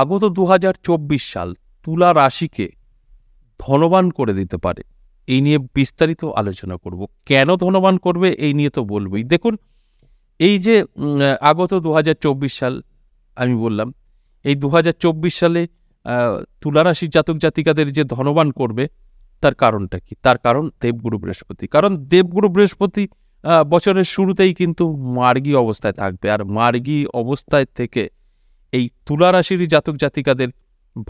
আগত দু সাল তুলা রাশিকে ধনবান করে দিতে পারে এই নিয়ে বিস্তারিত আলোচনা করব কেন ধনবান করবে এই নিয়ে তো বলবই দেখুন এই যে আগত দু সাল আমি বললাম এই দু সালে তুলারাশির জাতক জাতিকাদের যে ধনবান করবে তার কারণটা কি তার কারণ দেবগুরু বৃহস্পতি কারণ দেবগুরু বৃহস্পতি বছরের শুরুতেই কিন্তু মার্গী অবস্থায় থাকবে আর মার্গী অবস্থায় থেকে এই তুলারাশির জাতক জাতিকাদের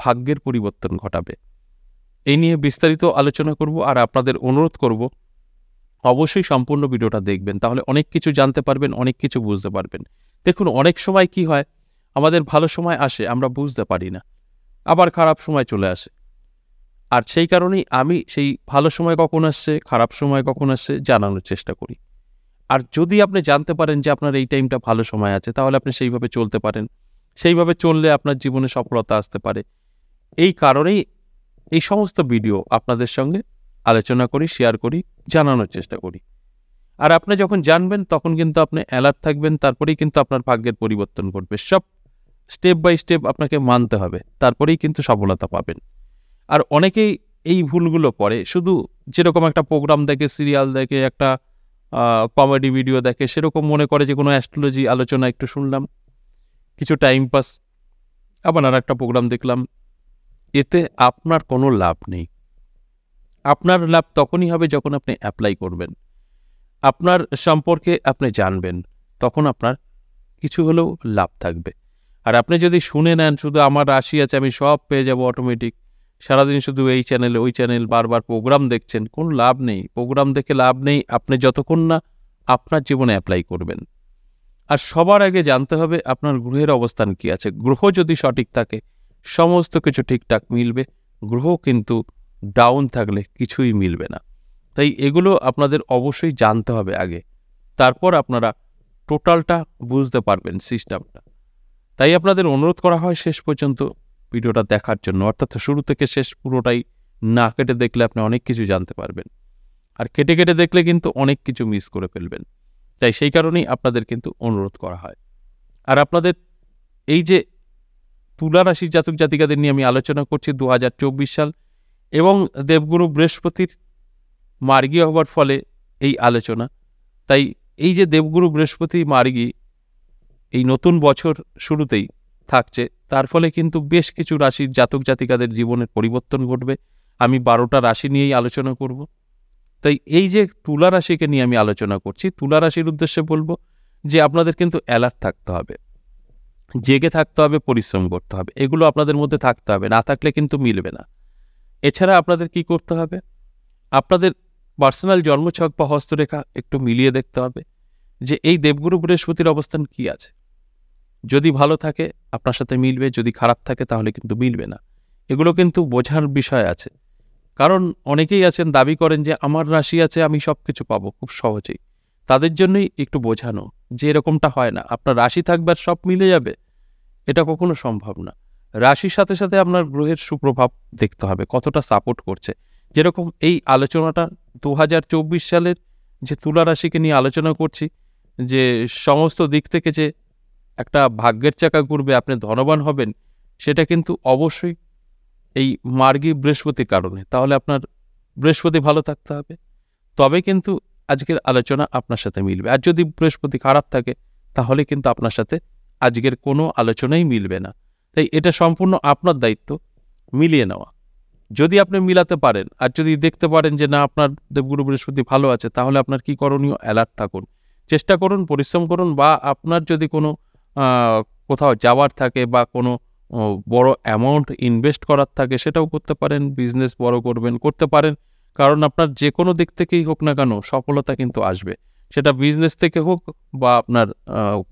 ভাগ্যের পরিবর্তন ঘটাবে এই নিয়ে বিস্তারিত আলোচনা করব আর আপনাদের অনুরোধ করব অবশ্যই সম্পূর্ণ ভিডিওটা দেখবেন তাহলে অনেক কিছু জানতে পারবেন অনেক কিছু বুঝতে পারবেন দেখুন অনেক সময় কি হয় আমাদের ভালো সময় আসে আমরা বুঝতে পারি না আবার খারাপ সময় চলে আসে আর সেই কারণেই আমি সেই ভালো সময় কখন আসছে খারাপ সময় কখন আসছে জানানোর চেষ্টা করি আর যদি আপনি জানতে পারেন যে আপনার এই টাইমটা ভালো সময় আছে তাহলে আপনি সেইভাবে চলতে পারেন সেইভাবে চললে আপনার জীবনে সফলতা আসতে পারে এই কারণেই এই সমস্ত ভিডিও আপনাদের সঙ্গে আলোচনা করি শেয়ার করি জানানোর চেষ্টা করি আর আপনি যখন জানবেন তখন কিন্তু আপনি অ্যালার্ট থাকবেন তারপরেই কিন্তু আপনার ভাগ্যের পরিবর্তন ঘটবে সব স্টেপ বাই স্টেপ আপনাকে মানতে হবে তারপরেই কিন্তু সফলতা পাবেন আর অনেকেই এই ভুলগুলো করে শুধু যেরকম একটা প্রোগ্রাম দেখে সিরিয়াল দেখে একটা কমেডি ভিডিও দেখে সেরকম মনে করে যে কোনো অ্যাস্ট্রোলজি আলোচনা একটু শুনলাম কিছু টাইম পাস আবার আর একটা প্রোগ্রাম দেখলাম এতে আপনার কোনো লাভ নেই আপনার লাভ তখনই হবে যখন আপনি অ্যাপ্লাই করবেন আপনার সম্পর্কে আপনি জানবেন তখন আপনার কিছু হলেও লাভ থাকবে আর আপনি যদি শুনে নেন শুধু আমার রাশি আছে আমি সব পেয়ে যাব অটোমেটিক সারাদিন শুধু এই চ্যানেল ওই চ্যানেল বারবার প্রোগ্রাম দেখছেন কোনো লাভ নেই প্রোগ্রাম দেখে লাভ নেই আপনি যতক্ষণ না আপনার জীবনে অ্যাপ্লাই করবেন আর সবার আগে জানতে হবে আপনার গ্রহের অবস্থান কি আছে গ্রহ যদি সঠিক থাকে সমস্ত কিছু ঠিকঠাক মিলবে গ্রহ কিন্তু ডাউন থাকলে কিছুই মিলবে না তাই এগুলো আপনাদের অবশ্যই জানতে হবে আগে তারপর আপনারা টোটালটা বুঝতে পারবেন সিস্টেমটা তাই আপনাদের অনুরোধ করা হয় শেষ পর্যন্ত ভিডিওটা দেখার জন্য অর্থাৎ শুরু থেকে শেষ পুরোটাই না কেটে দেখলে আপনি অনেক কিছু জানতে পারবেন আর কেটে কেটে দেখলে কিন্তু অনেক কিছু মিস করে ফেলবেন তাই সেই কারণেই আপনাদের কিন্তু অনুরোধ করা হয় আর আপনাদের এই যে তুলা রাশির জাতক জাতিকাদের নিয়ে আমি আলোচনা করছি দু সাল এবং দেবগুরু বৃহস্পতির মার্গী হওয়ার ফলে এই আলোচনা তাই এই যে দেবগুরু বৃহস্পতি মার্গী এই নতুন বছর শুরুতেই থাকছে তার ফলে কিন্তু বেশ কিছু রাশির জাতক জাতিকাদের জীবনের পরিবর্তন ঘটবে আমি বারোটা রাশি নিয়েই আলোচনা করব তাই এই যে তুলা রাশিকে নিয়ে আমি আলোচনা করছি তুলা রাশির উদ্দেশ্যে বলবো যে আপনাদের কিন্তু অ্যালার্ট থাকতে হবে জেগে থাকতে হবে পরিশ্রম করতে হবে এগুলো আপনাদের মধ্যে থাকতে হবে না থাকলে কিন্তু মিলবে না এছাড়া আপনাদের কি করতে হবে আপনাদের পার্সোনাল জন্মছক বা হস্তরেখা একটু মিলিয়ে দেখতে হবে যে এই দেবগুরু বৃহস্পতির অবস্থান কি আছে যদি ভালো থাকে আপনার সাথে মিলবে যদি খারাপ থাকে তাহলে কিন্তু মিলবে না এগুলো কিন্তু বোঝার বিষয় আছে কারণ অনেকেই আছেন দাবি করেন যে আমার রাশি আছে আমি সব কিছু পাবো খুব সহজেই তাদের জন্যই একটু বোঝানো যে এরকমটা হয় না আপনার রাশি থাকবে আর সব মিলে যাবে এটা কখনো সম্ভব না রাশির সাথে সাথে আপনার গ্রহের সুপ্রভাব দেখতে হবে কতটা সাপোর্ট করছে যেরকম এই আলোচনাটা দু সালের যে তুলা রাশিকে নিয়ে আলোচনা করছি যে সমস্ত দিক থেকে যে একটা ভাগ্যের চাকা ঘুরবে আপনি ধনবান হবেন সেটা কিন্তু অবশ্যই এই মার্গী বৃহস্পতির কারণে তাহলে আপনার বৃহস্পতি ভালো থাকতে হবে তবে কিন্তু আজকের আলোচনা আপনার সাথে মিলবে আর যদি বৃহস্পতি খারাপ থাকে তাহলে কিন্তু আপনার সাথে আজকের কোনো আলোচনাই মিলবে না তাই এটা সম্পূর্ণ আপনার দায়িত্ব মিলিয়ে নেওয়া যদি আপনি মিলাতে পারেন আর যদি দেখতে পারেন যে না আপনার দেবগুরু বৃহস্পতি ভালো আছে তাহলে আপনার কি করণীয় অ্যালার্ট থাকুন চেষ্টা করুন পরিশ্রম করুন বা আপনার যদি কোনো কোথাও যাওয়ার থাকে বা কোনো বড় অ্যামাউন্ট ইনভেস্ট করার থাকে সেটাও করতে পারেন বিজনেস বড় করবেন করতে পারেন কারণ আপনার যে কোনো দিক থেকেই হোক না কেন সফলতা কিন্তু আসবে সেটা বিজনেস থেকে হোক বা আপনার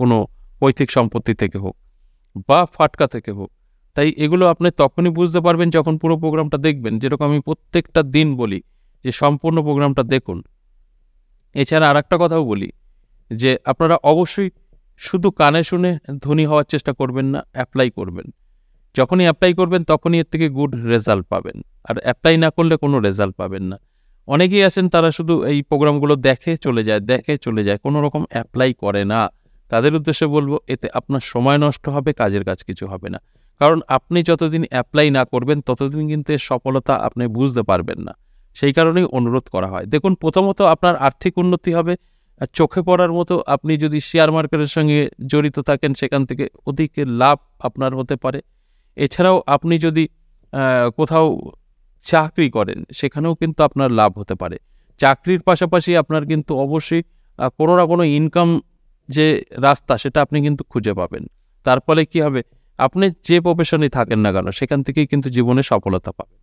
কোনো পৈতৃক সম্পত্তি থেকে হোক বা ফাটকা থেকে হোক তাই এগুলো আপনি তখনই বুঝতে পারবেন যখন পুরো প্রোগ্রামটা দেখবেন যেরকম আমি প্রত্যেকটা দিন বলি যে সম্পূর্ণ প্রোগ্রামটা দেখুন এছাড়া আর একটা কথাও বলি যে আপনারা অবশ্যই শুধু কানে শুনে ধনী হওয়ার চেষ্টা করবেন না অ্যাপ্লাই করবেন যখনই অ্যাপ্লাই করবেন তখনই এর থেকে গুড রেজাল্ট পাবেন আর অ্যাপ্লাই না করলে কোনো রেজাল্ট পাবেন না অনেকেই আছেন তারা শুধু এই প্রোগ্রামগুলো দেখে চলে যায় দেখে চলে যায় কোনো রকম অ্যাপ্লাই করে না তাদের উদ্দেশ্যে বলবো এতে আপনার সময় নষ্ট হবে কাজের কাজ কিছু হবে না কারণ আপনি যতদিন অ্যাপ্লাই না করবেন ততদিন কিন্তু সফলতা আপনি বুঝতে পারবেন না সেই কারণেই অনুরোধ করা হয় দেখুন প্রথমত আপনার আর্থিক উন্নতি হবে আর চোখে পড়ার মতো আপনি যদি শেয়ার মার্কেটের সঙ্গে জড়িত থাকেন সেখান থেকে অধিক লাভ আপনার হতে পারে এছাড়াও আপনি যদি কোথাও চাকরি করেন সেখানেও কিন্তু আপনার লাভ হতে পারে চাকরির পাশাপাশি আপনার কিন্তু অবশ্যই কোনো না কোনো ইনকাম যে রাস্তা সেটা আপনি কিন্তু খুঁজে পাবেন তার ফলে কী হবে আপনি যে প্রফেশনে থাকেন না কেন সেখান থেকেই কিন্তু জীবনে সফলতা পাবেন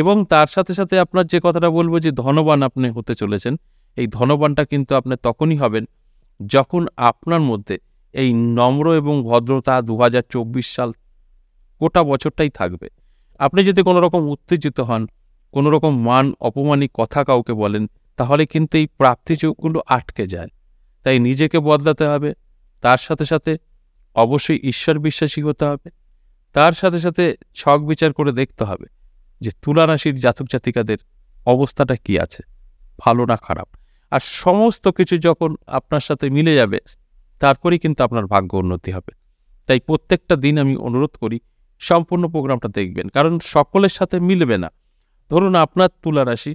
এবং তার সাথে সাথে আপনার যে কথাটা বলবো যে ধনবান আপনি হতে চলেছেন এই ধনবানটা কিন্তু আপনি তখনই হবেন যখন আপনার মধ্যে এই নম্র এবং ভদ্রতা দু সাল গোটা বছরটাই থাকবে আপনি যদি কোনো রকম উত্তেজিত হন কোনো রকম মান অপমানিক কথা কাউকে বলেন তাহলে কিন্তু এই প্রাপ্তি যোগগুলো আটকে যায় তাই নিজেকে বদলাতে হবে তার সাথে সাথে অবশ্যই ঈশ্বর বিশ্বাসী হতে হবে তার সাথে সাথে ছক বিচার করে দেখতে হবে যে তুলারাশির জাতক জাতিকাদের অবস্থাটা কি আছে ভালো না খারাপ আর সমস্ত কিছু যখন আপনার সাথে মিলে যাবে তারপরেই কিন্তু আপনার ভাগ্য উন্নতি হবে তাই প্রত্যেকটা দিন আমি অনুরোধ করি সম্পূর্ণ প্রোগ্রামটা দেখবেন কারণ সকলের সাথে মিলবে না ধরুন আপনার তুলারাশি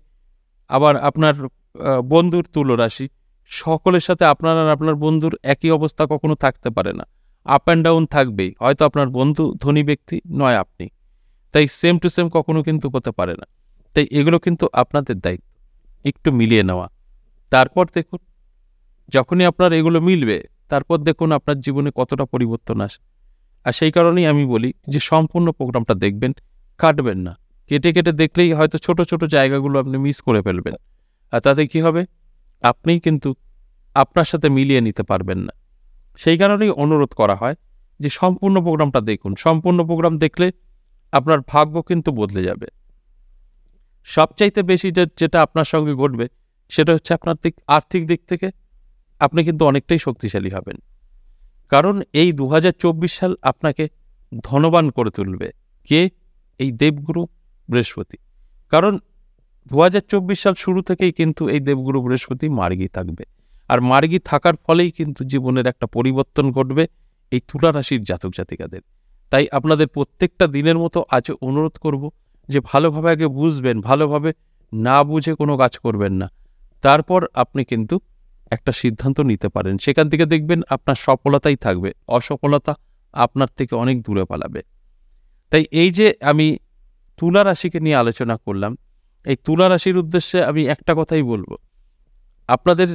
আবার আপনার বন্ধুর তুলরাশি সকলের সাথে আপনার আর আপনার বন্ধুর একই অবস্থা কখনো থাকতে পারে না আপ অ্যান্ড ডাউন থাকবেই হয়তো আপনার বন্ধু ধনী ব্যক্তি নয় আপনি তাই সেম টু সেম কখনো কিন্তু হতে পারে না তাই এগুলো কিন্তু আপনাদের দায়িত্ব একটু মিলিয়ে নেওয়া তারপর দেখুন যখনই আপনার এগুলো মিলবে তারপর দেখুন আপনার জীবনে কতটা পরিবর্তন আসে আর সেই কারণেই আমি বলি যে সম্পূর্ণ প্রোগ্রামটা দেখবেন কাটবেন না কেটে কেটে দেখলেই হয়তো ছোট ছোট জায়গাগুলো আপনি মিস করে ফেলবেন আর তাতে কি হবে আপনি কিন্তু আপনার সাথে মিলিয়ে নিতে পারবেন না সেই কারণেই অনুরোধ করা হয় যে সম্পূর্ণ প্রোগ্রামটা দেখুন সম্পূর্ণ প্রোগ্রাম দেখলে আপনার ভাগ্য কিন্তু বদলে যাবে সবচাইতে বেশি যেটা আপনার সঙ্গে ঘটবে সেটা হচ্ছে আপনার দিক আর্থিক দিক থেকে আপনি কিন্তু অনেকটাই শক্তিশালী হবেন কারণ এই দু সাল আপনাকে ধনবান করে তুলবে কে এই দেবগুরু বৃহস্পতি কারণ দু সাল শুরু থেকেই কিন্তু এই দেবগুরু বৃহস্পতি মার্গী থাকবে আর মার্গী থাকার ফলেই কিন্তু জীবনের একটা পরিবর্তন ঘটবে এই তুলা রাশির জাতক জাতিকাদের তাই আপনাদের প্রত্যেকটা দিনের মতো আজ অনুরোধ করব যে ভালোভাবে আগে বুঝবেন ভালোভাবে না বুঝে কোনো কাজ করবেন না তারপর আপনি কিন্তু একটা সিদ্ধান্ত নিতে পারেন সেখান থেকে দেখবেন আপনার সফলতাই থাকবে অসফলতা আপনার থেকে অনেক দূরে পালাবে তাই এই যে আমি তুলা রাশিকে নিয়ে আলোচনা করলাম এই তুলা রাশির উদ্দেশ্যে আমি একটা কথাই বলবো আপনাদের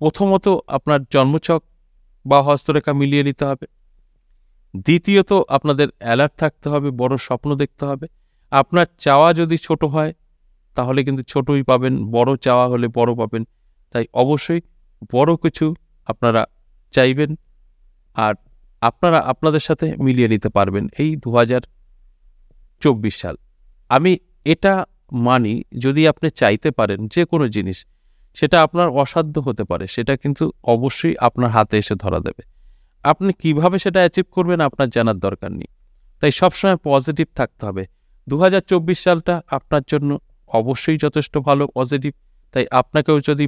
প্রথমত আপনার জন্মছক বা হস্তরেখা মিলিয়ে নিতে হবে দ্বিতীয়ত আপনাদের অ্যালার্ট থাকতে হবে বড় স্বপ্ন দেখতে হবে আপনার চাওয়া যদি ছোট হয় তাহলে কিন্তু ছোটই পাবেন বড় চাওয়া হলে বড় পাবেন তাই অবশ্যই বড় কিছু আপনারা চাইবেন আর আপনারা আপনাদের সাথে মিলিয়ে নিতে পারবেন এই দু চব্বিশ সাল আমি এটা মানি যদি আপনি চাইতে পারেন যে কোনো জিনিস সেটা আপনার অসাধ্য হতে পারে সেটা কিন্তু অবশ্যই আপনার হাতে এসে ধরা দেবে আপনি কিভাবে সেটা অ্যাচিভ করবেন আপনার জানার দরকার নেই তাই সবসময় পজিটিভ থাকতে হবে দু সালটা আপনার জন্য অবশ্যই যথেষ্ট ভালো পজিটিভ তাই আপনাকেও যদি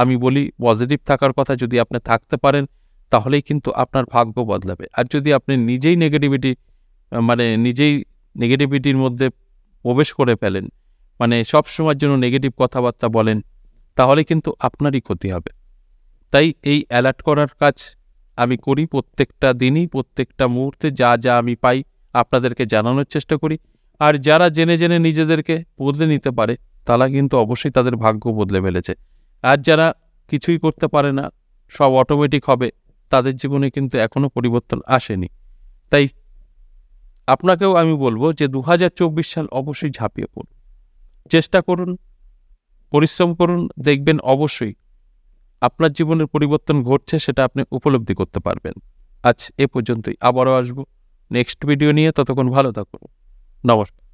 আমি বলি পজিটিভ থাকার কথা যদি আপনি থাকতে পারেন তাহলেই কিন্তু আপনার ভাগ্য বদলাবে আর যদি আপনি নিজেই নেগেটিভিটি মানে নিজেই নেগেটিভিটির মধ্যে প্রবেশ করে ফেলেন মানে সব সময়ের জন্য নেগেটিভ কথাবার্তা বলেন তাহলে কিন্তু আপনারই ক্ষতি হবে তাই এই অ্যালার্ট করার কাজ আমি করি প্রত্যেকটা দিনই প্রত্যেকটা মুহূর্তে যা যা আমি পাই আপনাদেরকে জানানোর চেষ্টা করি আর যারা জেনে জেনে নিজেদেরকে বদলে নিতে পারে তারা কিন্তু অবশ্যই তাদের ভাগ্য বদলে ফেলেছে আর যারা কিছুই করতে পারে না সব অটোমেটিক হবে তাদের জীবনে কিন্তু এখনও পরিবর্তন আসেনি তাই আপনাকেও আমি বলবো যে দু সাল অবশ্যই ঝাঁপিয়ে পড়ুন চেষ্টা করুন পরিশ্রম করুন দেখবেন অবশ্যই আপনার জীবনের পরিবর্তন ঘটছে সেটা আপনি উপলব্ধি করতে পারবেন আজ এ পর্যন্তই আবারও আসব নেক্সট ভিডিও নিয়ে ততক্ষণ ভালো থাকুন নমস্কার